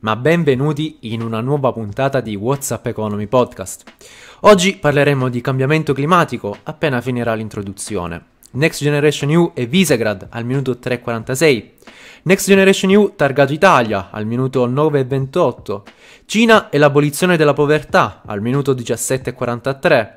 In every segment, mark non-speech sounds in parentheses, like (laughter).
Ma benvenuti in una nuova puntata di WhatsApp Economy Podcast. Oggi parleremo di cambiamento climatico appena finirà l'introduzione. Next Generation EU e Visegrad al minuto 3.46. Next Generation EU targato Italia al minuto 9.28, Cina e l'abolizione della povertà al minuto 17.43,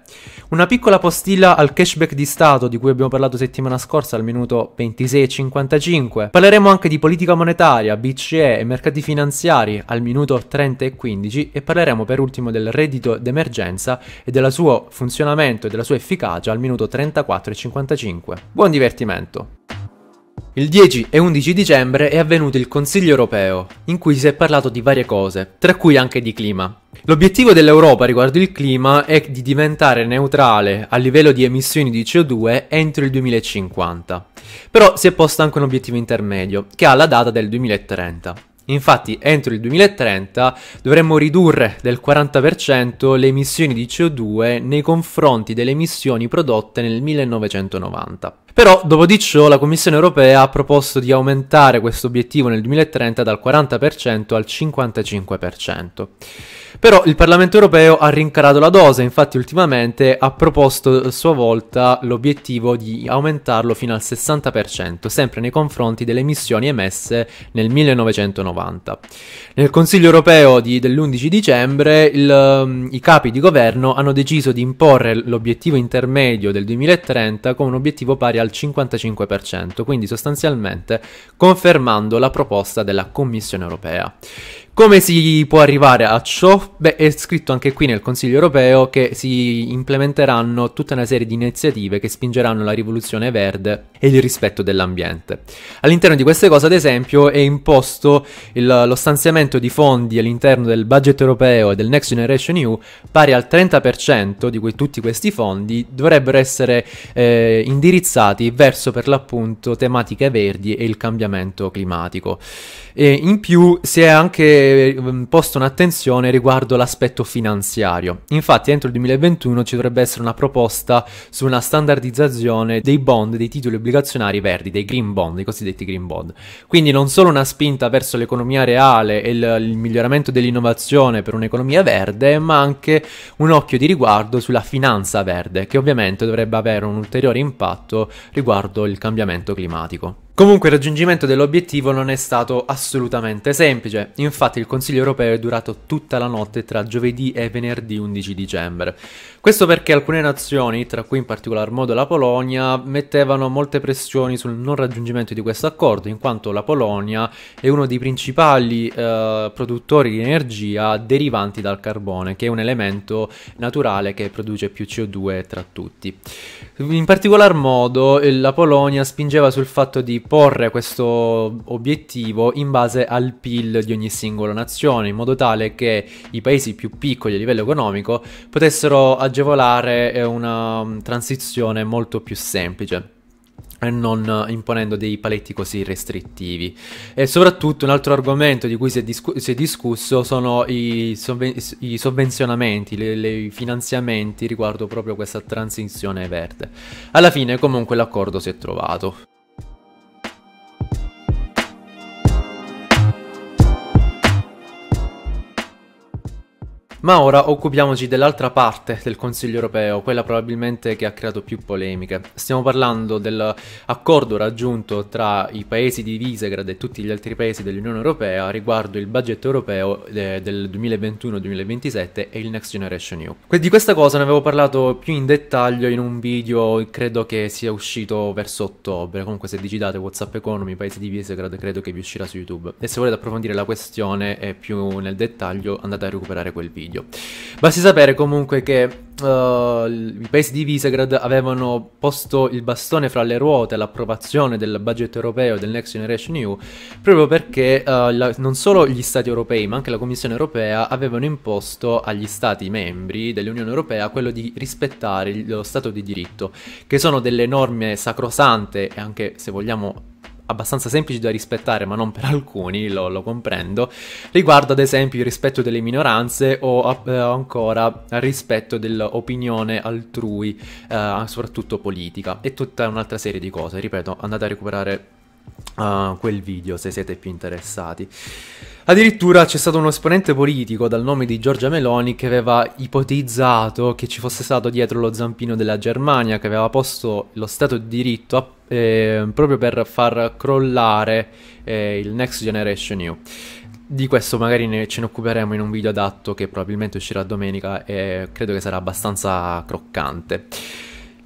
una piccola postilla al cashback di Stato di cui abbiamo parlato settimana scorsa al minuto 26.55, parleremo anche di politica monetaria, BCE e mercati finanziari al minuto 30.15 e parleremo per ultimo del reddito d'emergenza e del suo funzionamento e della sua efficacia al minuto 34.55. Buon divertimento! Il 10 e 11 dicembre è avvenuto il Consiglio europeo, in cui si è parlato di varie cose, tra cui anche di clima. L'obiettivo dell'Europa riguardo il clima è di diventare neutrale a livello di emissioni di CO2 entro il 2050. Però si è posto anche un obiettivo intermedio, che ha la data del 2030. Infatti, entro il 2030 dovremmo ridurre del 40% le emissioni di CO2 nei confronti delle emissioni prodotte nel 1990. Però, dopo di ciò, la Commissione europea ha proposto di aumentare questo obiettivo nel 2030 dal 40% al 55%. Però il Parlamento europeo ha rincarato la dose, infatti ultimamente ha proposto a sua volta l'obiettivo di aumentarlo fino al 60%, sempre nei confronti delle emissioni emesse nel 1990. Nel Consiglio europeo di, dell'11 dicembre il, ehm, i capi di governo hanno deciso di imporre l'obiettivo intermedio del 2030 con un obiettivo pari al al 55%, quindi sostanzialmente confermando la proposta della Commissione europea. Come si può arrivare a ciò? Beh, è scritto anche qui nel Consiglio europeo che si implementeranno tutta una serie di iniziative che spingeranno la rivoluzione verde e il rispetto dell'ambiente. All'interno di queste cose, ad esempio, è imposto il, lo stanziamento di fondi all'interno del budget europeo e del Next Generation EU pari al 30% di cui tutti questi fondi dovrebbero essere eh, indirizzati verso per l'appunto tematiche verdi e il cambiamento climatico. E in più si è anche ehm, posto un'attenzione riguardo l'aspetto finanziario. Infatti entro il 2021 ci dovrebbe essere una proposta su una standardizzazione dei bond, dei titoli obbligazionari verdi, dei green bond, i cosiddetti green bond. Quindi non solo una spinta verso l'economia reale e il, il miglioramento dell'innovazione per un'economia verde, ma anche un occhio di riguardo sulla finanza verde, che ovviamente dovrebbe avere un ulteriore impatto riguardo il cambiamento climatico. Comunque il raggiungimento dell'obiettivo non è stato assolutamente semplice, infatti il Consiglio europeo è durato tutta la notte tra giovedì e venerdì 11 dicembre. Questo perché alcune nazioni, tra cui in particolar modo la Polonia, mettevano molte pressioni sul non raggiungimento di questo accordo, in quanto la Polonia è uno dei principali eh, produttori di energia derivanti dal carbone, che è un elemento naturale che produce più CO2 tra tutti. In particolar modo eh, la Polonia spingeva sul fatto di porre questo obiettivo in base al PIL di ogni singola nazione, in modo tale che i paesi più piccoli a livello economico potessero agevolare eh, una mm, transizione molto più semplice e non eh, imponendo dei paletti così restrittivi. E soprattutto un altro argomento di cui si è, discu- si è discusso sono i, sovven- i sovvenzionamenti, le- le- i finanziamenti riguardo proprio questa transizione verde. Alla fine comunque l'accordo si è trovato. Ma ora occupiamoci dell'altra parte del Consiglio europeo, quella probabilmente che ha creato più polemiche. Stiamo parlando dell'accordo raggiunto tra i paesi di Visegrad e tutti gli altri paesi dell'Unione europea riguardo il budget europeo eh, del 2021-2027 e il Next Generation EU. Di questa cosa ne avevo parlato più in dettaglio in un video, credo che sia uscito verso ottobre, comunque se digitate WhatsApp Economy, paesi di Visegrad, credo che vi uscirà su YouTube. E se volete approfondire la questione più nel dettaglio andate a recuperare quel video figlio. Basti sapere comunque che Uh, i paesi di Visegrad avevano posto il bastone fra le ruote all'approvazione del budget europeo del Next Generation EU proprio perché uh, la, non solo gli stati europei ma anche la Commissione europea avevano imposto agli stati membri dell'Unione europea quello di rispettare lo stato di diritto che sono delle norme sacrosante e anche se vogliamo abbastanza semplici da rispettare, ma non per alcuni, lo, lo comprendo, riguardo ad esempio il rispetto delle minoranze o eh, ancora il rispetto dell'opinione altrui, eh, soprattutto politica, e tutta un'altra serie di cose. Ripeto, andate a recuperare uh, quel video se siete più interessati. Addirittura c'è stato uno esponente politico dal nome di Giorgia Meloni che aveva ipotizzato che ci fosse stato dietro lo zampino della Germania, che aveva posto lo Stato di diritto a eh, proprio per far crollare eh, il Next Generation U. Di questo magari ne, ce ne occuperemo in un video adatto che probabilmente uscirà domenica e credo che sarà abbastanza croccante.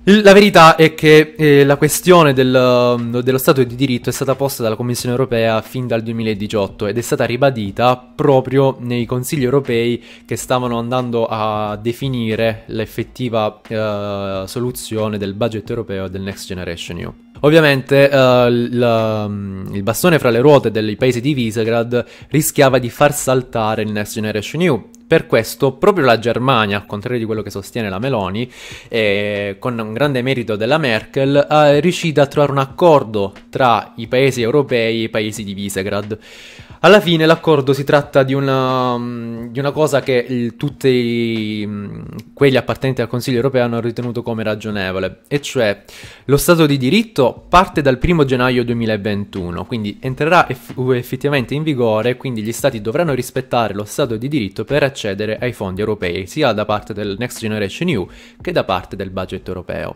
La verità è che eh, la questione del, um, dello Stato di diritto è stata posta dalla Commissione europea fin dal 2018 ed è stata ribadita proprio nei consigli europei che stavano andando a definire l'effettiva eh, soluzione del budget europeo del Next Generation EU. Ovviamente eh, la, um, il bastone fra le ruote dei paesi di Visegrad rischiava di far saltare il Next Generation EU, per questo proprio la Germania, al contrario di quello che sostiene la Meloni, eh, con un grande merito della Merkel, è riuscita a trovare un accordo tra i paesi europei e i paesi di Visegrad. Alla fine l'accordo si tratta di una, mm, di una cosa che il, tutti i, mm, quelli appartenenti al Consiglio europeo hanno ritenuto come ragionevole, e cioè lo Stato di diritto parte dal 1 gennaio 2021, quindi entrerà eff- effettivamente in vigore, quindi gli Stati dovranno rispettare lo Stato di diritto per accedere ai fondi europei, sia da parte del Next Generation EU che da parte del budget europeo.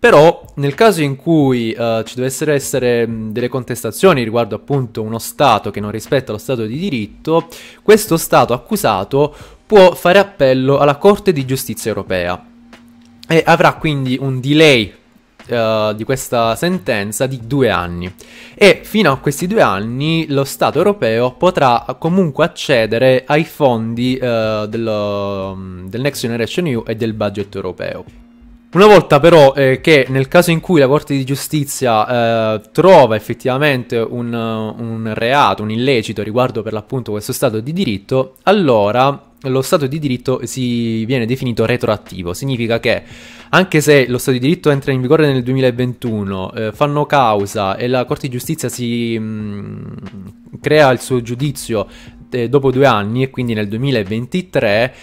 Però nel caso in cui uh, ci dovessero essere delle contestazioni riguardo appunto uno Stato che non rispetta lo Stato di diritto, questo Stato accusato può fare appello alla Corte di giustizia europea e avrà quindi un delay Uh, di questa sentenza di due anni e fino a questi due anni lo Stato europeo potrà comunque accedere ai fondi uh, dello, del Next Generation EU e del budget europeo. Una volta però eh, che nel caso in cui la Corte di Giustizia eh, trova effettivamente un, eh, un, reato, un illecito riguardo per l'appunto questo Stato di diritto, allora lo Stato di diritto si viene definito retroattivo. Significa che anche se lo Stato di diritto entra in vigore nel 2021, eh, fanno causa e la Corte di Giustizia si mh, mm, crea il suo giudizio eh, dopo due anni e quindi nel 2023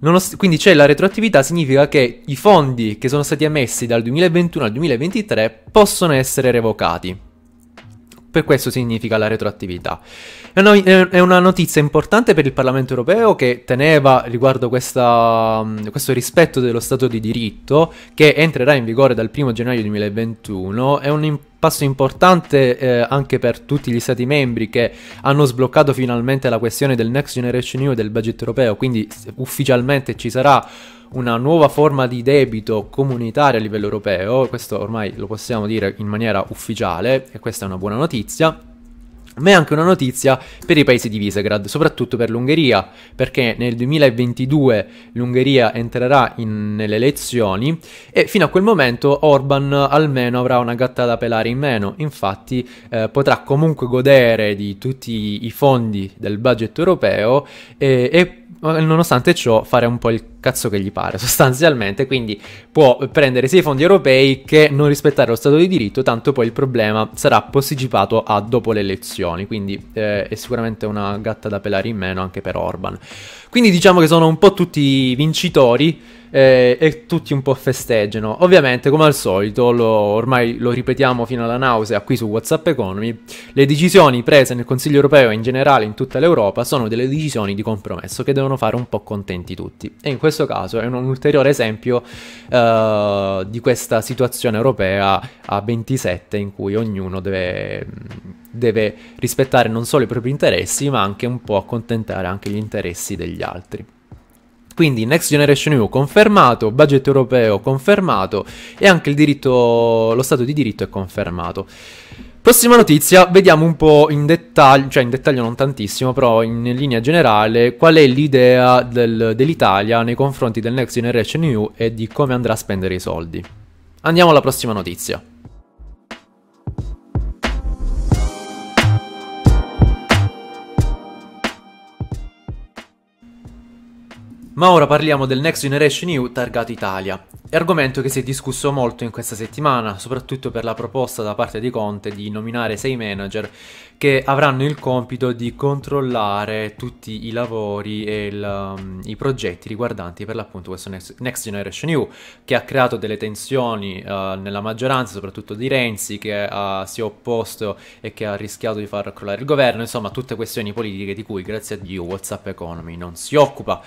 Nonost- quindi c'è la retroattività, significa che i fondi che sono stati emessi dal 2021 al 2023 possono essere revocati. Per questo significa la retroattività. È una, notizia importante per il Parlamento europeo che teneva riguardo questa, questo rispetto dello Stato di diritto che entrerà in vigore dal 1 gennaio 2021. È un importante Passo importante eh, anche per tutti gli stati membri che hanno sbloccato finalmente la questione del Next Generation EU e del budget europeo, quindi ufficialmente ci sarà una nuova forma di debito comunitario a livello europeo, questo ormai lo possiamo dire in maniera ufficiale e questa è una buona notizia ma è anche una notizia per i paesi di Visegrad, soprattutto per l'Ungheria, perché nel 2022 l'Ungheria entrerà in, nelle elezioni e fino a quel momento Orban almeno avrà una gatta da pelare in meno, infatti eh, potrà comunque godere di tutti i fondi del budget europeo e, e nonostante ciò fare un po' il cazzo che gli pare (laughs) sostanzialmente, quindi può prendere sia i fondi europei che non rispettare lo Stato di diritto, tanto poi il problema sarà posticipato a dopo le elezioni, quindi eh, è sicuramente una gatta da pelare in meno anche per Orban. Quindi diciamo che sono un po' tutti vincitori eh, e tutti un po' festeggiano. Ovviamente, come al solito, lo, ormai lo ripetiamo fino alla nausea qui su WhatsApp Economy, le decisioni prese nel Consiglio europeo e in generale in tutta l'Europa sono delle decisioni di compromesso che devono fare un po' contenti tutti. E in questo caso è un, un ulteriore esempio uh, di questa situazione europea a 27 in cui ognuno deve, deve rispettare non solo i propri interessi ma anche un po' accontentare anche gli interessi degli altri. Quindi Next Generation EU confermato, budget europeo confermato e anche diritto, lo Stato di diritto è confermato. Prossima notizia, vediamo un po' in dettaglio, cioè in dettaglio non tantissimo, però in linea generale, qual è l'idea del, dell'Italia nei confronti del Next Generation EU e di come andrà a spendere i soldi. Andiamo alla prossima notizia. Ma ora parliamo del Next Generation EU targato Italia, argomento che si è discusso molto in questa settimana, soprattutto per la proposta da parte di Conte di nominare sei manager che avranno il compito di controllare tutti i lavori e il, um, i progetti riguardanti per l'appunto questo Next Generation EU, che ha creato delle tensioni uh, nella maggioranza, soprattutto di Renzi, che uh, si è opposto e che ha rischiato di far crollare il governo, insomma tutte questioni politiche di cui grazie a Dio WhatsApp Economy non si occupa.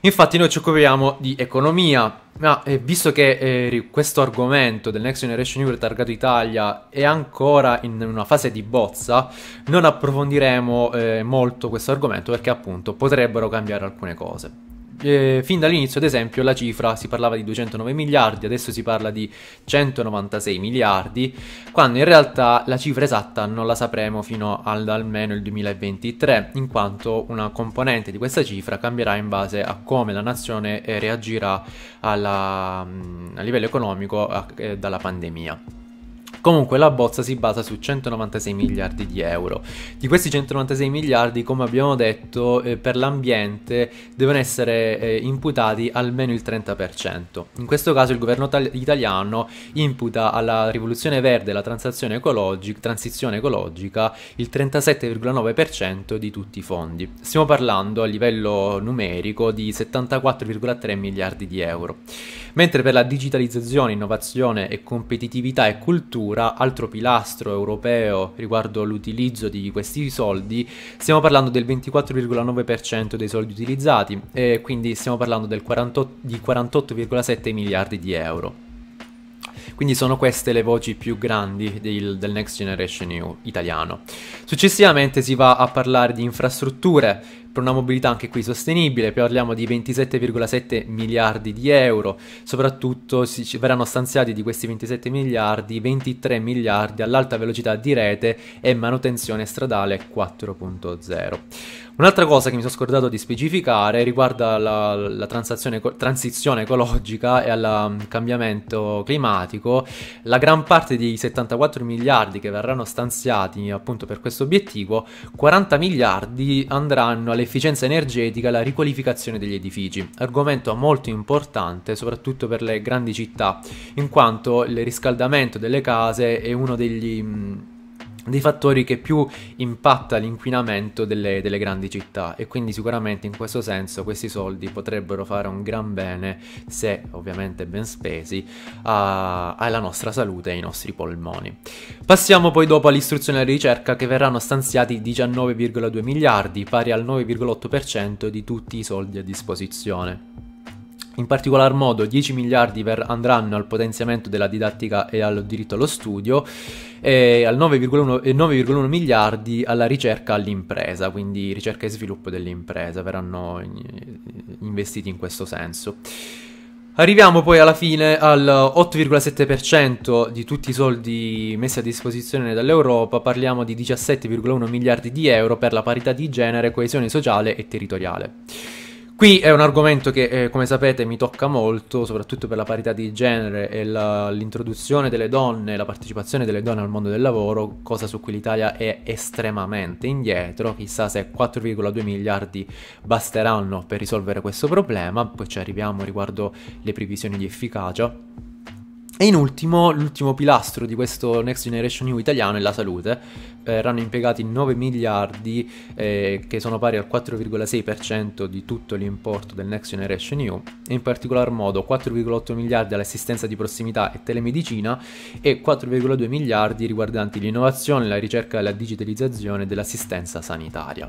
Infatti noi ci occupiamo di economia, ma eh, visto che eh, questo argomento del Next Generation EU targato Italia è ancora in una fase di bozza, non approfondiremo eh, molto questo argomento perché appunto potrebbero cambiare alcune cose eh, fin dall'inizio, ad esempio, la cifra si parlava di 209 miliardi, adesso si parla di 196 miliardi, quando in realtà la cifra esatta non la sapremo fino ad almeno il 2023, in quanto una componente di questa cifra cambierà in base a come la nazione eh, reagirà alla, mm, a livello economico a, eh, dalla pandemia. Comunque la bozza si basa su 196 miliardi di euro. Di questi 196 miliardi, come abbiamo detto, eh, per l'ambiente devono essere eh, imputati almeno il 30%. In questo caso il governo italiano imputa alla rivoluzione verde e alla ecologica, transizione ecologica il 37,9% di tutti i fondi. Stiamo parlando a livello numerico di 74,3 miliardi di euro mentre per la digitalizzazione, innovazione e competitività e cultura, altro pilastro europeo riguardo l'utilizzo di questi soldi, stiamo parlando del 24,9% dei soldi utilizzati e quindi stiamo parlando 48, di 48,7 miliardi di euro. Quindi sono queste le voci più grandi del, del Next Generation EU italiano. Successivamente si va a parlare di infrastrutture, per una mobilità anche qui sostenibile, parliamo di 27,7 miliardi di euro, soprattutto si, verranno stanziati di questi 27 miliardi 23 miliardi all'alta velocità di rete e manutenzione stradale 4.0. Un'altra cosa che mi sono scordato di specificare riguarda la, la transizione ecologica e al um, cambiamento climatico. La gran parte dei 74 miliardi che verranno stanziati appunto per questo obiettivo, 40 miliardi andranno all'efficienza energetica e alla riqualificazione degli edifici, argomento molto importante soprattutto per le grandi città, in quanto il riscaldamento delle case è uno degli mm, dei fattori che più impatta l'inquinamento delle, delle, grandi città e quindi sicuramente in questo senso questi soldi potrebbero fare un gran bene se ovviamente ben spesi a, alla nostra salute e ai nostri polmoni. Passiamo poi dopo all'istruzione e alla ricerca che verranno stanziati 19,2 miliardi pari al 9,8% di tutti i soldi a disposizione. In particolar modo 10 miliardi andranno al potenziamento della didattica e al diritto allo studio e al 9,1 miliardi alla ricerca all'impresa, quindi ricerca e sviluppo dell'impresa verranno investiti in questo senso. Arriviamo poi alla fine al 8,7% di tutti i soldi messi a disposizione dall'Europa, parliamo di 17,1 miliardi di euro per la parità di genere, coesione sociale e territoriale. Qui è un argomento che, eh, come sapete, mi tocca molto, soprattutto per la parità di genere e la, l'introduzione delle donne, la partecipazione delle donne al mondo del lavoro, cosa su cui l'Italia è estremamente indietro. Chissà se 4,2 miliardi basteranno per risolvere questo problema, poi ci arriviamo riguardo le previsioni di efficacia. E in ultimo, l'ultimo pilastro di questo Next Generation EU italiano è la salute. Verranno eh, impiegati 9 miliardi, eh, che sono pari al 4,6% di tutto l'importo del Next Generation EU, e in particolar modo 4,8 miliardi all'assistenza di prossimità e telemedicina e 4,2 miliardi riguardanti l'innovazione, la ricerca, e la digitalizzazione dell'assistenza sanitaria.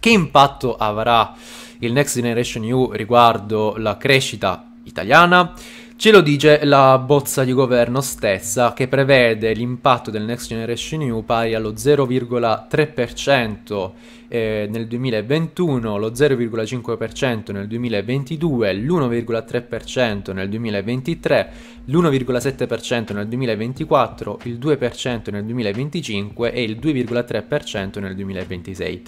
Che impatto avrà il Next Generation EU riguardo la crescita italiana? Ce lo dice la bozza di governo stessa che prevede l'impatto del Next Generation EU pari allo 0,3% eh, nel 2021, lo 0,5% nel 2022, l'1,3% nel 2023, l'1,7% nel 2024, il 2% nel 2025 e il 2,3% nel 2026.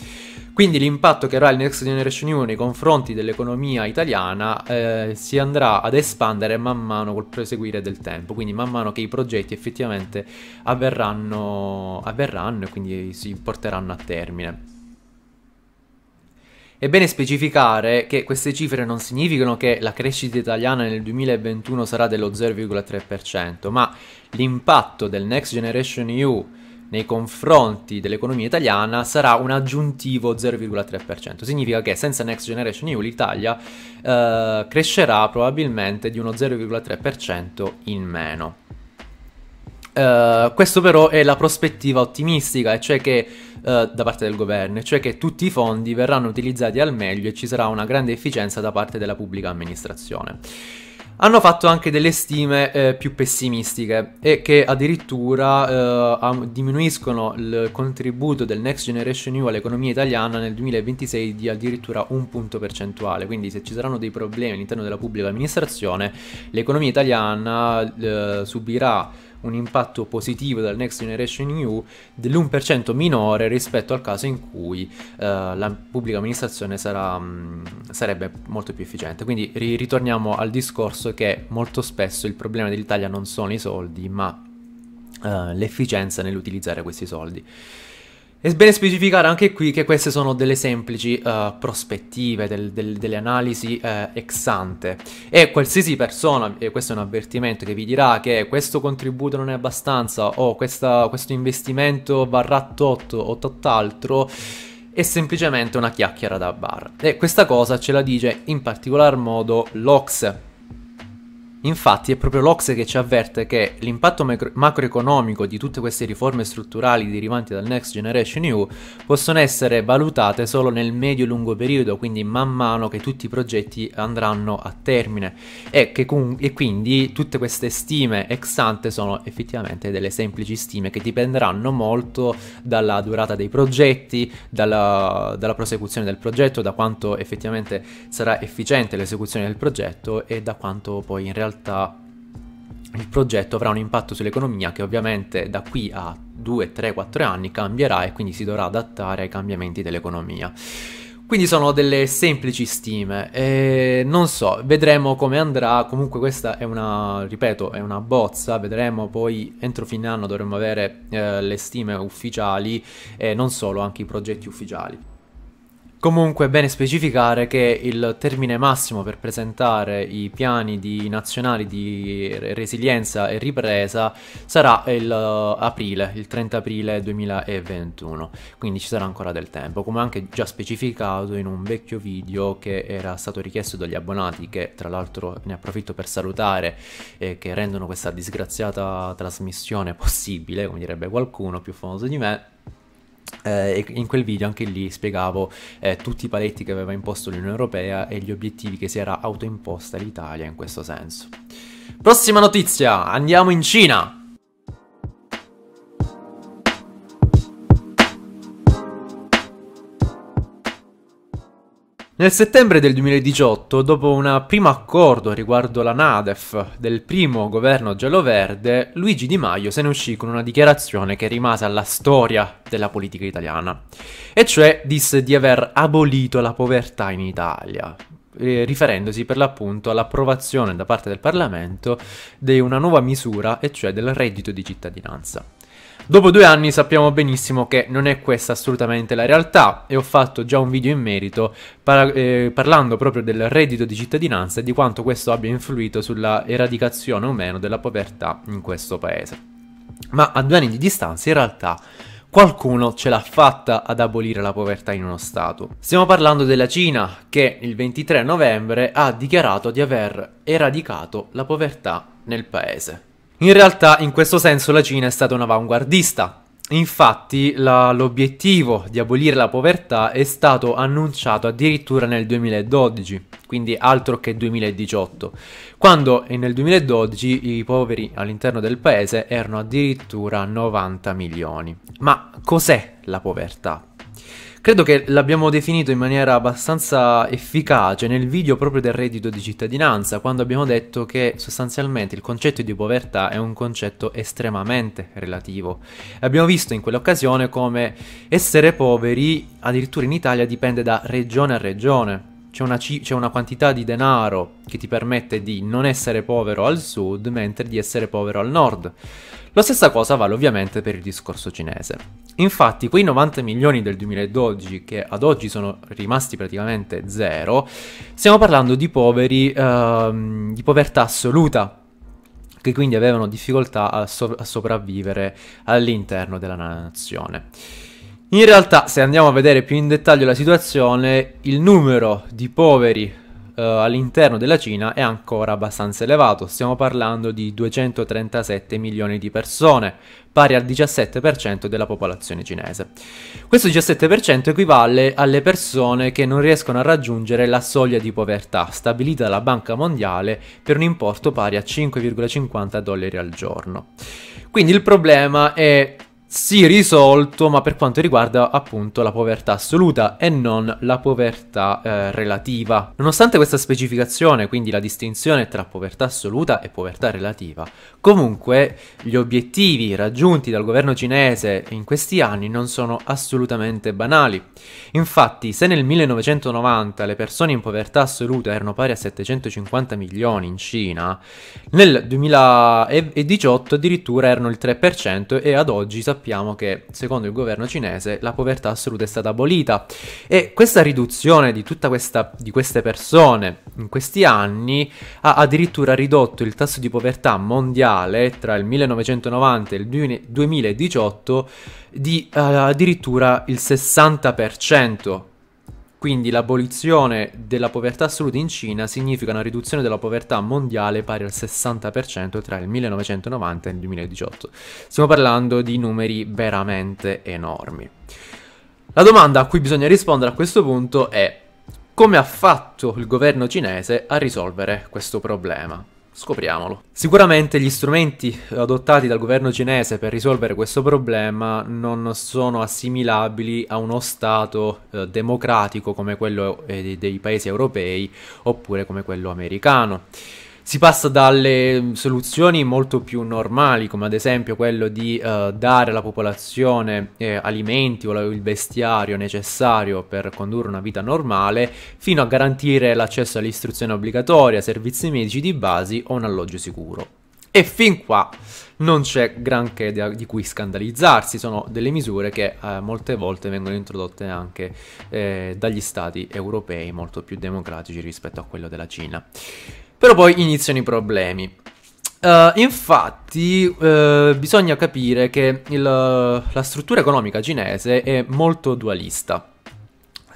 Quindi l'impatto che avrà il Next Generation EU nei confronti dell'economia italiana eh, si andrà ad espandere man mano col proseguire del tempo, quindi man mano che i progetti effettivamente avverranno, avverranno e quindi si porteranno a termine. È bene specificare che queste cifre non significano che la crescita italiana nel 2021 sarà dello 0,3%, ma l'impatto del Next Generation EU nei confronti dell'economia italiana sarà un aggiuntivo 0,3%. Significa che senza Next Generation EU l'Italia eh, crescerà probabilmente di uno 0,3% in meno. Uh, questo però è la prospettiva ottimistica, cioè che uh, da parte del governo, cioè che tutti i fondi verranno utilizzati al meglio e ci sarà una grande efficienza da parte della pubblica amministrazione hanno fatto anche delle stime eh, più pessimistiche e che addirittura eh, diminuiscono il contributo del Next Generation EU all'economia italiana nel 2026 di addirittura un punto percentuale. Quindi se ci saranno dei problemi all'interno della pubblica amministrazione, l'economia italiana eh, subirà un impatto positivo dal Next Generation EU dell'1% minore rispetto al caso in cui eh, la pubblica amministrazione sarà, mh, mm, sarebbe molto più efficiente. Quindi ri- ritorniamo al discorso che molto spesso il problema dell'Italia non sono i soldi, ma eh, l'efficienza nell'utilizzare questi soldi. È bene specificare anche qui che queste sono delle semplici uh, prospettive, del, del, delle analisi uh, ex ante e qualsiasi persona, e questo è un avvertimento che vi dirà che questo contributo non è abbastanza o questa, questo investimento varrà tot o tutt'altro è semplicemente una chiacchiera da bar. E questa cosa ce la dice in particolar modo l'Ox Infatti è proprio l'Ocse che ci avverte che l'impatto macro- macroeconomico di tutte queste riforme strutturali derivanti dal Next Generation EU possono essere valutate solo nel medio lungo periodo, quindi man mano che tutti i progetti andranno a termine e, con- e quindi tutte queste stime ex ante sono effettivamente delle semplici stime che dipenderanno molto dalla durata dei progetti, dalla, dalla prosecuzione del progetto, da quanto effettivamente sarà efficiente l'esecuzione del progetto e da quanto poi in realtà realtà il progetto avrà un impatto sull'economia che ovviamente da qui a 2, 3, 4 anni cambierà e quindi si dovrà adattare ai cambiamenti dell'economia. Quindi sono delle semplici stime, e non so, vedremo come andrà, comunque questa è una, ripeto, è una bozza, vedremo poi entro fine anno dovremo avere eh, le stime ufficiali e non solo, anche i progetti ufficiali. Comunque è bene specificare che il termine massimo per presentare i piani di nazionali di resilienza e ripresa sarà il eh, aprile, il 30 aprile 2021, quindi ci sarà ancora del tempo, come anche già specificato in un vecchio video che era stato richiesto dagli abbonati, che tra l'altro ne approfitto per salutare, eh, che rendono questa disgraziata trasmissione possibile, come direbbe qualcuno più famoso di me. Eh, in quel video anche lì spiegavo eh, tutti i paletti che aveva imposto l'Unione Europea e gli obiettivi che si era autoimposta l'Italia in questo senso. Prossima notizia, andiamo in Cina. Nel settembre del 2018, dopo un primo accordo riguardo la NADEF del primo governo giallo-verde, Luigi Di Maio se ne uscì con una dichiarazione che rimase alla storia della politica italiana, e cioè disse di aver abolito la povertà in Italia, eh, riferendosi per l'appunto all'approvazione da parte del Parlamento di una nuova misura, e cioè del reddito di cittadinanza. Dopo due anni sappiamo benissimo che non è questa assolutamente la realtà e ho fatto già un video in merito par- eh, parlando proprio del reddito di cittadinanza e di quanto questo abbia influito sulla eradicazione o meno della povertà in questo paese. Ma a due anni di distanza in realtà qualcuno ce l'ha fatta ad abolire la povertà in uno Stato. Stiamo parlando della Cina, che il 23 novembre ha dichiarato di aver eradicato la povertà nel paese. In realtà in questo senso la Cina è stata un avanguardista. Infatti la, l'obiettivo di abolire la povertà è stato annunciato addirittura nel 2012, quindi altro che 2018, quando nel 2012 i poveri all'interno del paese erano addirittura 90 milioni. Ma cos'è la povertà? Credo che l'abbiamo definito in maniera abbastanza efficace nel video proprio del reddito di cittadinanza, quando abbiamo detto che sostanzialmente il concetto di povertà è un concetto estremamente relativo. Abbiamo visto in quell'occasione come essere poveri addirittura in Italia dipende da regione a regione. C'è una, c'è una, quantità di denaro che ti permette di non essere povero al sud mentre di essere povero al nord. La stessa cosa vale ovviamente per il discorso cinese. Infatti quei 90 milioni del 2012 che ad oggi sono rimasti praticamente zero, stiamo parlando di poveri ehm, di povertà assoluta che quindi avevano difficoltà a, so- a sopravvivere all'interno della nazione. In realtà, se andiamo a vedere più in dettaglio la situazione, il numero di poveri eh, all'interno della Cina è ancora abbastanza elevato, stiamo parlando di 237 milioni di persone, pari al 17% della popolazione cinese. Questo 17% equivale alle persone che non riescono a raggiungere la soglia di povertà stabilita dalla Banca Mondiale per un importo pari a 5,50 dollari al giorno. Quindi il problema è sì risolto, ma per quanto riguarda appunto la povertà assoluta e non la povertà eh, relativa. Nonostante questa specificazione, quindi la distinzione tra povertà assoluta e povertà relativa, comunque gli obiettivi raggiunti dal governo cinese in questi anni non sono assolutamente banali. Infatti, se nel 1990 le persone in povertà assoluta erano pari a 750 milioni in Cina, nel 2018 addirittura erano il 3% e ad oggi sappiamo sappiamo che secondo il governo cinese la povertà assoluta è stata abolita e questa riduzione di tutte queste persone in questi anni ha addirittura ridotto il tasso di povertà mondiale tra il 1990 e il 2018 di uh, addirittura il 60%. Quindi l'abolizione della povertà assoluta in Cina significa una riduzione della povertà mondiale pari al 60% tra il 1990 e il 2018. Stiamo parlando di numeri veramente enormi. La domanda a cui bisogna rispondere a questo punto è come ha fatto il governo cinese a risolvere questo problema? Scopriamolo. Sicuramente gli strumenti adottati dal governo cinese per risolvere questo problema non sono assimilabili a uno Stato eh, democratico come quello eh, dei paesi europei oppure come quello americano. Si passa dalle soluzioni molto più normali, come ad esempio quello di eh, dare alla popolazione eh, alimenti o il bestiario necessario per condurre una vita normale, fino a garantire l'accesso all'istruzione obbligatoria, servizi medici di base o un alloggio sicuro. E fin qua non c'è granché di cui scandalizzarsi, sono delle misure che eh, molte volte vengono introdotte anche eh, dagli stati europei molto più democratici rispetto a quello della Cina. Però poi iniziano i problemi. Uh, infatti, uh, bisogna capire che il, la struttura economica cinese è molto dualista.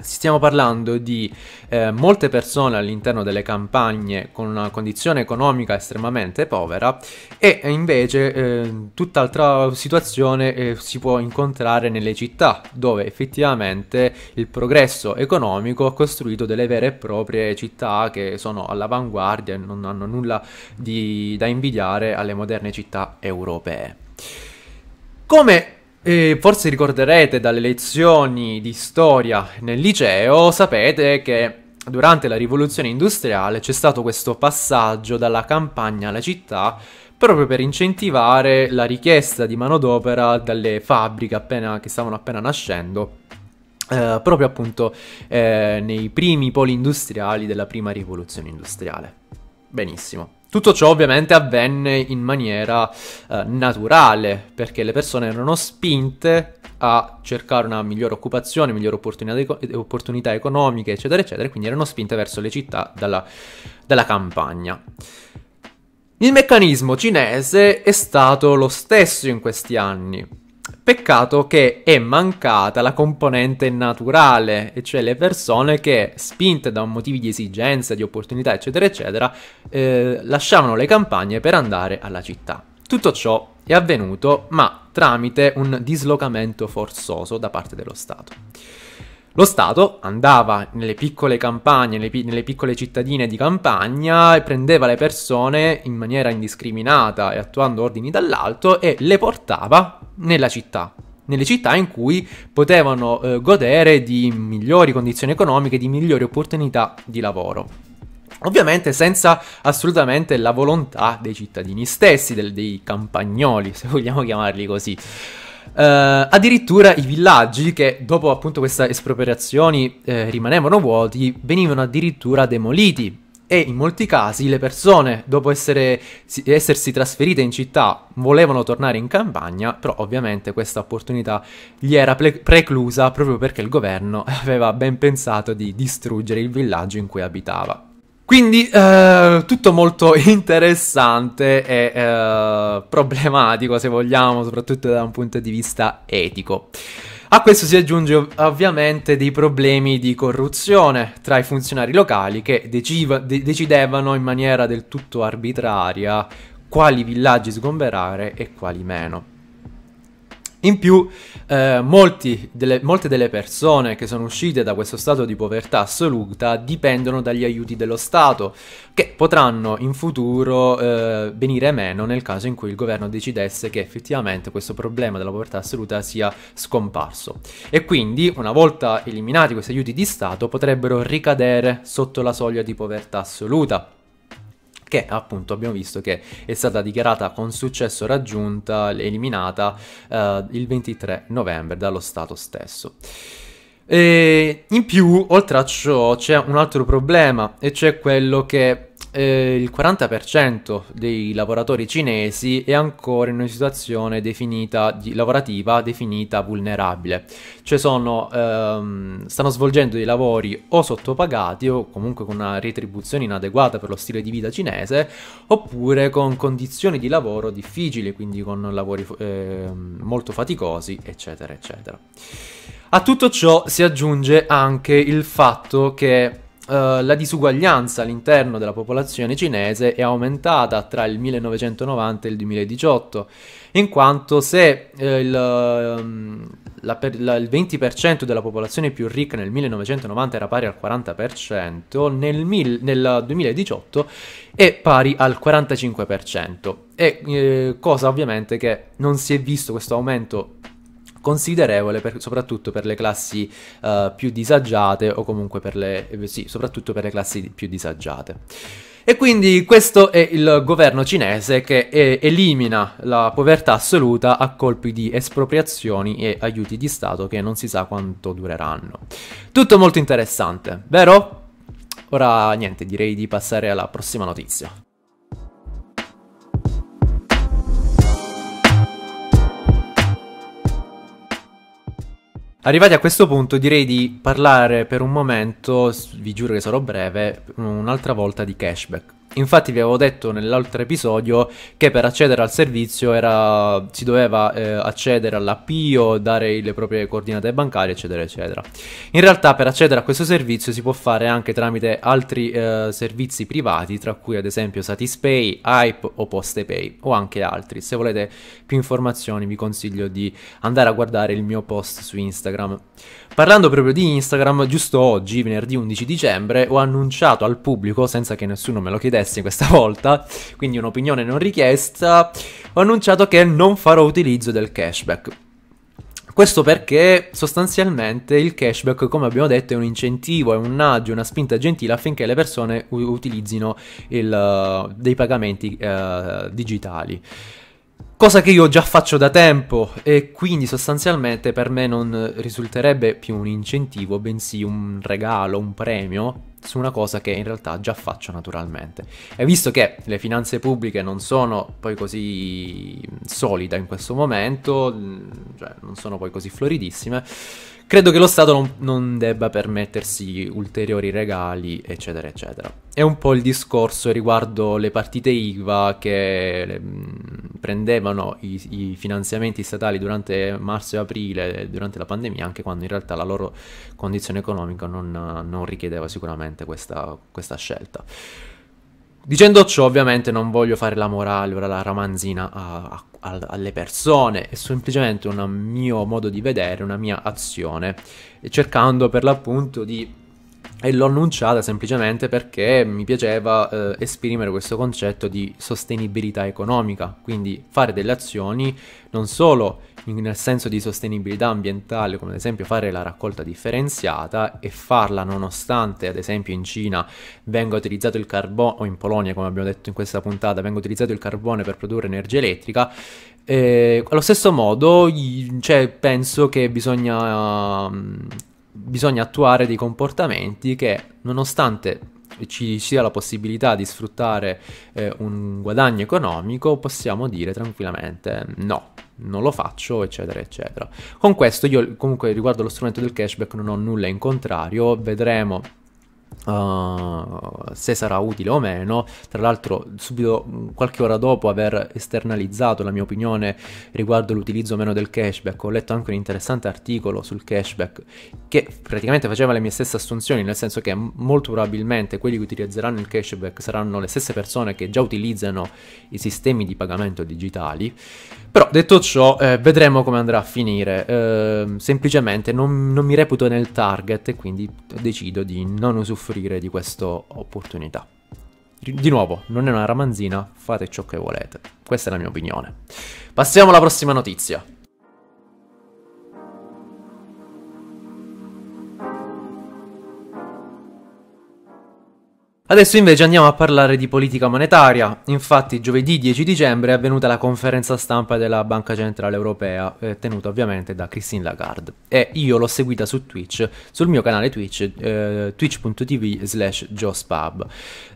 Stiamo parlando di eh, molte persone all'interno delle campagne con una condizione economica estremamente povera e invece eh, tutt'altra situazione eh, si può incontrare nelle città dove effettivamente il progresso economico ha costruito delle vere e proprie città che sono all'avanguardia e non hanno nulla di, da invidiare alle moderne città europee. Come e forse ricorderete dalle lezioni di storia nel liceo, sapete che durante la rivoluzione industriale c'è stato questo passaggio dalla campagna alla città proprio per incentivare la richiesta di manodopera dalle fabbriche appena, che stavano appena nascendo. Eh, proprio appunto eh, nei primi poli industriali della prima rivoluzione industriale. Benissimo. Tutto ciò ovviamente avvenne in maniera eh, naturale, perché le persone erano spinte a cercare una migliore occupazione, migliori opportunità, opportunità, economiche, eccetera, eccetera, quindi erano spinte verso le città dalla, dalla campagna. Il meccanismo cinese è stato lo stesso in questi anni. Peccato che è mancata la componente naturale, e cioè le persone che, spinte da motivi di esigenza, di opportunità, eccetera, eccetera, eh, lasciavano le campagne per andare alla città. Tutto ciò è avvenuto, ma tramite un dislocamento forzoso da parte dello Stato. Lo Stato andava nelle piccole campagne, nelle, pi- nelle, piccole cittadine di campagna e prendeva le persone in maniera indiscriminata e attuando ordini dall'alto e le portava nella città. Nelle città in cui potevano eh, godere di migliori condizioni economiche, di migliori opportunità di lavoro. Ovviamente senza assolutamente la volontà dei cittadini stessi, del, dei campagnoli, (laughs) se vogliamo chiamarli così. Uh, addirittura i villaggi che dopo appunto queste espropriazioni eh, rimanevano vuoti venivano addirittura demoliti e in molti casi le persone dopo essere, essersi trasferite in città volevano tornare in campagna però ovviamente questa opportunità gli era pre- preclusa proprio perché il governo (laughs) aveva ben pensato di distruggere il villaggio in cui abitava. Quindi eh, tutto molto (laughs) interessante e eh, problematico, se vogliamo, soprattutto da un punto di vista etico. A questo si aggiunge ov- ovviamente dei problemi di corruzione tra i funzionari locali che deciva- de- decidevano in maniera del tutto arbitraria quali villaggi sgomberare e quali meno. In più, eh, delle, molte delle persone che sono uscite da questo stato di povertà assoluta dipendono dagli aiuti dello Stato, che potranno in futuro eh, venire meno nel caso in cui il governo decidesse che effettivamente questo problema della povertà assoluta sia scomparso. E quindi, una volta eliminati questi aiuti di Stato, potrebbero ricadere sotto la soglia di povertà assoluta perché appunto abbiamo visto che è stata dichiarata con successo raggiunta, eliminata eh, il 23 novembre dallo Stato stesso. E in più, oltre a ciò, c'è un altro problema, e c'è cioè quello che eh, il 40% dei lavoratori cinesi è ancora in una situazione definita, di, lavorativa definita vulnerabile, cioè sono, ehm, stanno svolgendo dei lavori o sottopagati o comunque con una retribuzione inadeguata per lo stile di vita cinese, oppure con condizioni di lavoro difficili, quindi con lavori eh, molto faticosi, eccetera, eccetera. A tutto ciò si aggiunge anche il fatto che Uh, la disuguaglianza all'interno della popolazione cinese è aumentata tra il 1990 e il 2018, in quanto se uh, il, ehm, la, la, il, 20% della popolazione più ricca nel 1990 era pari al 40%, nel, mil, nel 2018 è pari al 45%, e, eh, cosa ovviamente che non si è visto questo aumento considerevole per, soprattutto per le classi uh, più disagiate o comunque per le, eh, sì, soprattutto per le classi più disagiate. E quindi questo è il governo cinese che eh, elimina la povertà assoluta a colpi di espropriazioni e aiuti di Stato che non si sa quanto dureranno. Tutto molto interessante, vero? Ora niente, direi di passare alla prossima notizia. Arrivati a questo punto direi di parlare per un momento, vi giuro che sarò breve, un'altra volta di cashback. Infatti vi avevo detto nell'altro episodio che per accedere al servizio era, si doveva eh, accedere all'appio, dare le proprie coordinate bancarie, eccetera, eccetera. In realtà per accedere a questo servizio si può fare anche tramite altri eh, servizi privati, tra cui ad esempio Satispay, Hype o PostePay o anche altri. Se volete più informazioni vi consiglio di andare a guardare il mio post su Instagram. Parlando proprio di Instagram, giusto oggi, venerdì 11 dicembre, ho annunciato al pubblico, senza che nessuno me lo chiedesse, interessi questa volta, quindi un'opinione non richiesta, ho annunciato che non farò utilizzo del cashback. Questo perché sostanzialmente il cashback, come abbiamo detto, è un incentivo, è un naggio, una spinta gentile affinché le persone utilizzino il, dei pagamenti eh, digitali cosa che io già faccio da tempo e quindi sostanzialmente per me non risulterebbe più un incentivo, bensì un regalo, un premio su una cosa che in realtà già faccio naturalmente. E visto che le finanze pubbliche non sono poi così solide in questo momento, mm, cioè non sono poi così floridissime, Credo che lo Stato non, non, debba permettersi ulteriori regali, eccetera, eccetera. È un po' il discorso riguardo le partite IVA che mh, mm, prendevano i, i, finanziamenti statali durante marzo e aprile, durante la pandemia, anche quando in realtà la loro condizione economica non, non richiedeva sicuramente questa, questa scelta. Dicendo ciò, ovviamente, non voglio fare la morale o la ramanzina a, a, alle persone, è semplicemente un mio modo di vedere, una mia azione, cercando per l'appunto di... e l'ho annunciata semplicemente perché mi piaceva eh, esprimere questo concetto di sostenibilità economica, quindi fare delle azioni non solo nel senso di sostenibilità ambientale, come ad esempio fare la raccolta differenziata e farla nonostante ad esempio in Cina venga utilizzato il carbone, o in Polonia come abbiamo detto in questa puntata, venga utilizzato il carbone per produrre energia elettrica, eh, allo stesso modo cioè, penso che bisogna, mm, bisogna attuare dei comportamenti che nonostante ci sia la possibilità di sfruttare eh, un guadagno economico, possiamo dire tranquillamente no, non lo faccio, eccetera, eccetera. Con questo io comunque riguardo lo strumento del cashback non ho nulla in contrario, vedremo Uh, se sarà utile o meno. Tra l'altro, subito mm, qualche ora dopo aver esternalizzato la mia opinione riguardo l'utilizzo o meno del cashback, ho letto anche un interessante articolo sul cashback che praticamente faceva le mie stesse assunzioni, nel senso che molto probabilmente quelli che utilizzeranno il cashback saranno le stesse persone che già utilizzano i sistemi di pagamento digitali. Però detto ciò, eh, vedremo come andrà a finire. Eh, semplicemente non, non mi reputo nel target e quindi decido di non usufruire usufruire di questa opportunità. Di nuovo, non è una ramanzina, fate ciò che volete. Questa è la mia opinione. Passiamo alla prossima notizia. Adesso invece andiamo a parlare di politica monetaria. Infatti giovedì 10 dicembre è avvenuta la conferenza stampa della Banca Centrale Europea, eh, tenuta ovviamente da Christine Lagarde. E io l'ho seguita su Twitch, sul mio canale Twitch, eh, twitch.tv slash jospub.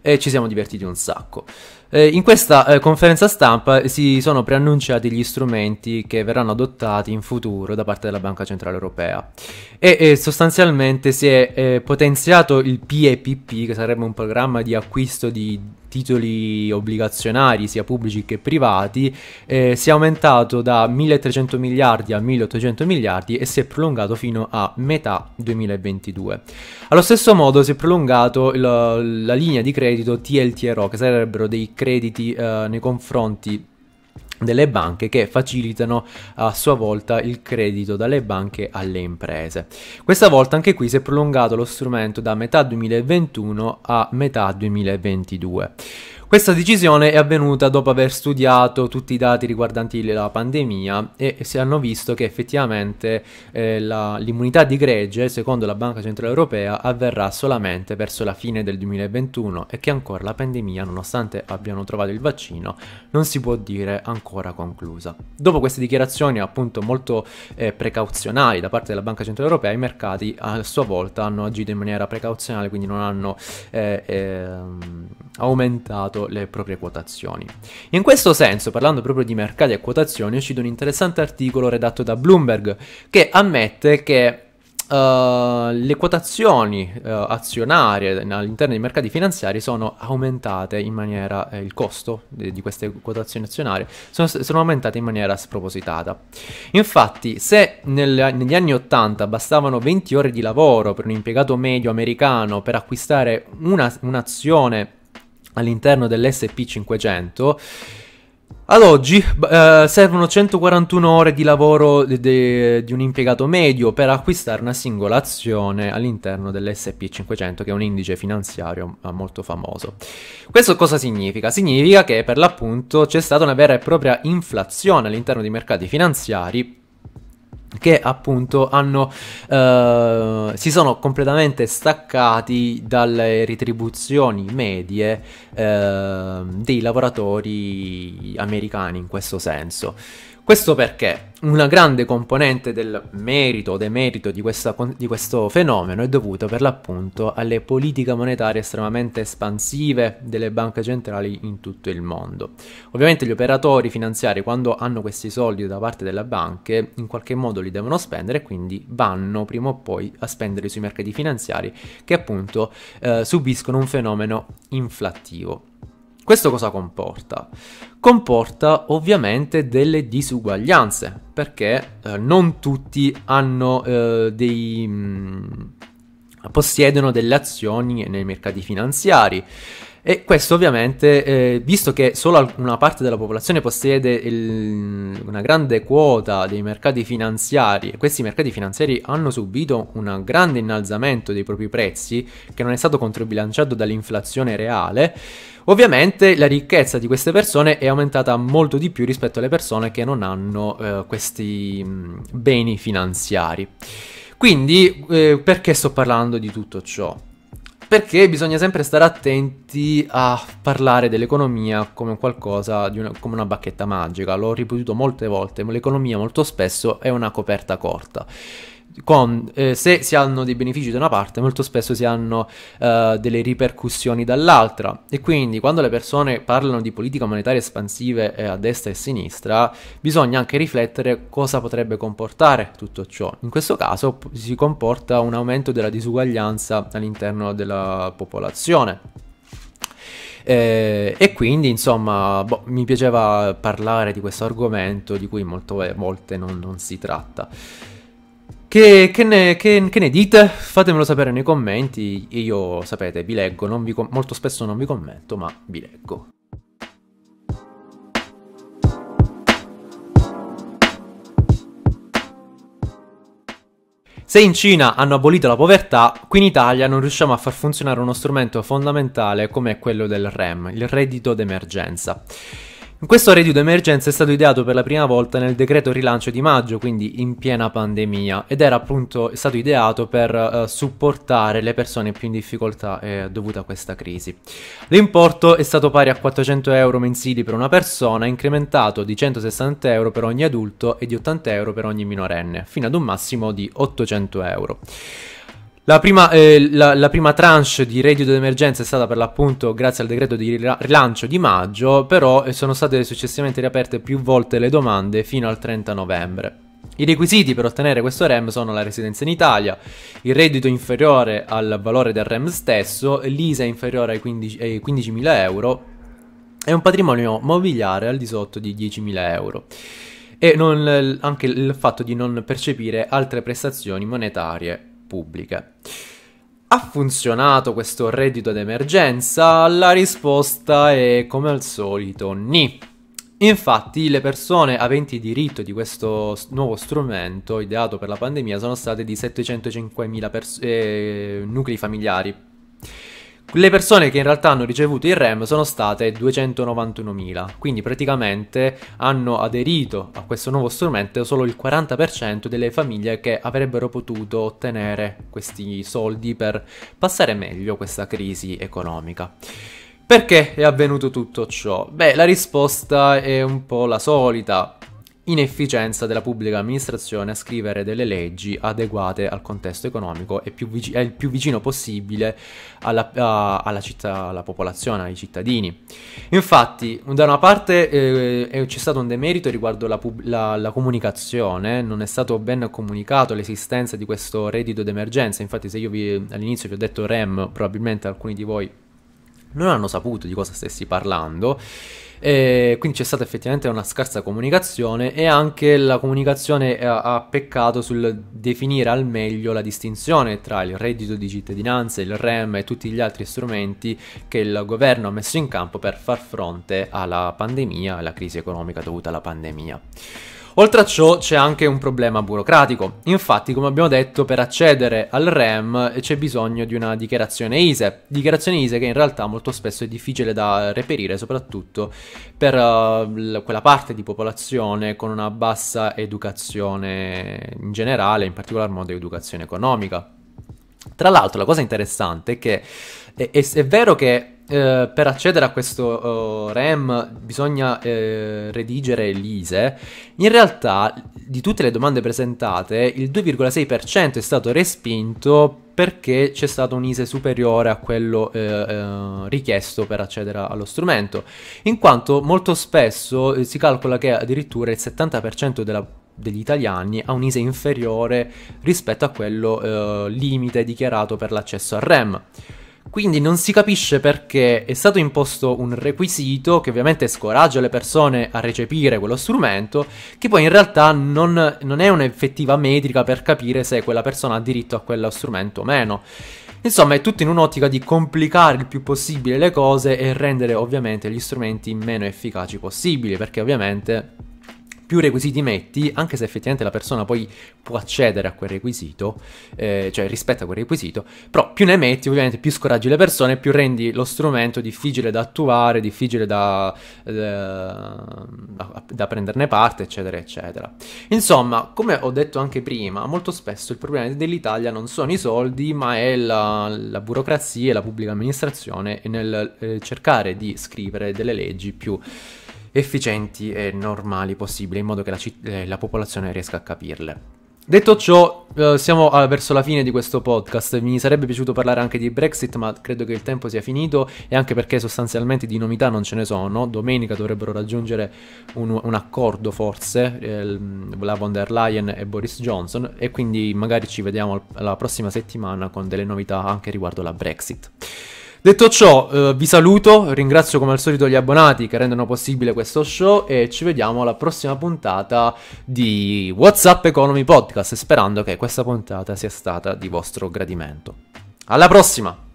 E ci siamo divertiti un sacco. Eh, in questa eh, conferenza stampa si sono preannunciati gli strumenti che verranno adottati in futuro da parte della Banca Centrale Europea e eh, sostanzialmente si è eh, potenziato il PEPP che sarebbe un programma di acquisto di titoli obbligazionari sia pubblici che privati eh, si è aumentato da 1300 miliardi a 1800 miliardi e si è prolungato fino a metà 2022. Allo stesso modo si è prolungato la, la linea di credito TLTRO che sarebbero dei crediti eh, nei confronti delle banche che facilitano a sua volta il credito dalle banche alle imprese. Questa volta anche qui si è prolungato lo strumento da metà 2021 a metà 2022. Questa decisione è avvenuta dopo aver studiato tutti i dati riguardanti la pandemia e si hanno visto che effettivamente eh, la, l'immunità di gregge, secondo la Banca Centrale Europea, avverrà solamente verso la fine del 2021 e che ancora la pandemia, nonostante abbiano trovato il vaccino, non si può dire ancora conclusa. Dopo queste dichiarazioni appunto molto eh, precauzionali da parte della Banca Centrale Europea, i mercati a sua volta hanno agito in maniera precauzionale, quindi non hanno eh, ehm, aumentato mercato le proprie quotazioni. In questo senso, parlando proprio di mercati e quotazioni, è uscito un interessante articolo redatto da Bloomberg che ammette che Uh, le quotazioni uh, azionarie all'interno dei mercati finanziari sono aumentate in maniera, eh, il costo di, di, queste quotazioni azionarie sono, sono, aumentate in maniera spropositata. Infatti, se nel, negli anni 80 bastavano 20 ore di lavoro per un impiegato medio americano per acquistare una, un'azione all'interno dell'SP500. Ad oggi eh, servono 141 ore di lavoro di, di, di un impiegato medio per acquistare una singola azione all'interno dell'SP500, che è un indice finanziario molto famoso. Questo cosa significa? Significa che per l'appunto c'è stata una vera e propria inflazione all'interno dei mercati finanziari che appunto hanno, eh, si sono completamente staccati dalle retribuzioni medie eh, dei lavoratori americani in questo senso. Questo perché una grande componente del merito o demerito di, questa, di questo fenomeno è dovuto per l'appunto alle politiche monetarie estremamente espansive delle banche centrali in tutto il mondo. Ovviamente gli operatori finanziari quando hanno questi soldi da parte delle banche in qualche modo li devono spendere e quindi vanno prima o poi a spendere sui mercati finanziari che appunto eh, subiscono un fenomeno inflattivo. Questo cosa comporta? Comporta ovviamente delle disuguaglianze, perché eh, non tutti hanno eh, dei... Mh, mm, possiedono delle azioni nei mercati finanziari. E questo ovviamente, eh, visto che solo una parte della popolazione possiede il, una grande quota dei mercati finanziari, e questi mercati finanziari hanno subito un grande innalzamento dei propri prezzi, che non è stato controbilanciato dall'inflazione reale, ovviamente la ricchezza di queste persone è aumentata molto di più rispetto alle persone che non hanno eh, questi mh, mm, beni finanziari. Quindi, eh, perché sto parlando di tutto ciò? perché bisogna sempre stare attenti a parlare dell'economia come qualcosa, una, come una bacchetta magica. L'ho ripetuto molte volte, ma l'economia molto spesso è una coperta corta con, eh, se si hanno dei benefici da una parte, molto spesso si hanno eh, delle ripercussioni dall'altra. E quindi quando le persone parlano di politica monetaria espansive eh, a destra e a sinistra, bisogna anche riflettere cosa potrebbe comportare tutto ciò. In questo caso si comporta un aumento della disuguaglianza all'interno della popolazione. Eh, e quindi, insomma, boh, mi piaceva parlare di questo argomento di cui eh, molte volte non, non si tratta. Che, che, ne, che, che, ne, dite? Fatemelo sapere nei commenti. Io, sapete, vi leggo. Vi molto spesso non vi commento, ma vi leggo. Se in Cina hanno abolito la povertà, qui in Italia non riusciamo a far funzionare uno strumento fondamentale come quello del REM, il reddito d'emergenza questo reddito d'emergenza è stato ideato per la prima volta nel decreto rilancio di maggio, quindi in piena pandemia, ed era appunto stato ideato per eh, supportare le persone più in difficoltà eh, dovute a questa crisi. L'importo è stato pari a 400 euro mensili per una persona, incrementato di 160 euro per ogni adulto e di 80 euro per ogni minorenne, fino ad un massimo di 800 euro. La prima, eh, la, la prima, tranche di reddito d'emergenza è stata per l'appunto grazie al decreto di rilancio di maggio, però eh, sono state successivamente riaperte più volte le domande fino al 30 novembre. I requisiti per ottenere questo REM sono la residenza in Italia, il reddito inferiore al valore del REM stesso, l'ISA inferiore ai, 15, 15.000 euro e un patrimonio mobiliare al di sotto di 10.000 euro e non, anche il fatto di non percepire altre prestazioni monetarie pubbliche. Ha funzionato questo reddito d'emergenza? La risposta è come al solito ni. Infatti le persone aventi diritto di questo nuovo strumento ideato per la pandemia sono state di 705.000 pers- eh, nuclei familiari le persone che in realtà hanno ricevuto il REM sono state 291.000, quindi praticamente hanno aderito a questo nuovo strumento solo il 40% delle famiglie che avrebbero potuto ottenere questi soldi per passare meglio questa crisi economica. Perché è avvenuto tutto ciò? Beh, la risposta è un po' la solita inefficienza della pubblica amministrazione a scrivere delle leggi adeguate al contesto economico e più vic- il più vicino possibile alla, a, alla, città, alla, popolazione, ai cittadini. Infatti, da una parte eh, c'è stato un demerito riguardo la, pub- la, la, comunicazione, non è stato ben comunicato l'esistenza di questo reddito d'emergenza, infatti se io vi, all'inizio vi ho detto REM, probabilmente alcuni di voi non hanno saputo di cosa stessi parlando e eh, quindi c'è stata effettivamente una scarsa comunicazione e anche la comunicazione eh, ha peccato sul definire al meglio la distinzione tra il reddito di cittadinanza, il REM e tutti gli altri strumenti che il governo ha messo in campo per far fronte alla pandemia, alla crisi economica dovuta alla pandemia. Oltre a ciò c'è anche un problema burocratico. Infatti, come abbiamo detto, per accedere al REM eh, c'è bisogno di una dichiarazione ISE, dichiarazione ISE che in realtà molto spesso è difficile da reperire, soprattutto per uh, quella parte di popolazione con una bassa educazione in generale, in particolar modo educazione economica. Tra l'altro, la cosa interessante è che è, è, è vero che eh, per accedere a questo uh, oh, RAM bisogna eh, redigere l'ISE. In realtà, di tutte le domande presentate, il 2,6% è stato respinto perché c'è stato un ISE superiore a quello eh, eh richiesto per accedere allo strumento, in quanto molto spesso eh, si calcola che addirittura il 70% della degli italiani ha un ISE inferiore rispetto a quello eh, limite dichiarato per l'accesso al REM. Quindi non si capisce perché è stato imposto un requisito che ovviamente scoraggia le persone a recepire quello strumento, che poi in realtà non, non è un'effettiva metrica per capire se quella persona ha diritto a quello strumento o meno. Insomma, è tutto in un'ottica di complicare il più possibile le cose e rendere ovviamente gli strumenti meno efficaci possibili, perché ovviamente più requisiti metti, anche se effettivamente la persona poi può accedere a quel requisito, eh, cioè rispetta quel requisito, però più ne metti ovviamente più scoraggi le persone, più rendi lo strumento difficile da attuare, difficile da, eh, da, prenderne parte, eccetera, eccetera. Insomma, come ho detto anche prima, molto spesso il problema dell'Italia non sono i soldi, ma è la, la burocrazia e la pubblica amministrazione nel eh, cercare di scrivere delle leggi più efficienti e normali possibili, in modo che la, eh, la popolazione riesca a capirle. Detto ciò, eh, siamo ah, verso la fine di questo podcast. Mi sarebbe piaciuto parlare anche di Brexit, ma credo che il tempo sia finito e anche perché sostanzialmente di novità non ce ne sono. Domenica dovrebbero raggiungere un, un accordo, forse, eh, la von der Leyen e Boris Johnson, e quindi magari ci vediamo la prossima settimana con delle novità anche riguardo la Brexit. Detto ciò, eh, vi saluto, ringrazio come al solito gli abbonati che rendono possibile questo show e ci vediamo alla prossima puntata di WhatsApp Economy Podcast, sperando che questa puntata sia stata di vostro gradimento. Alla prossima!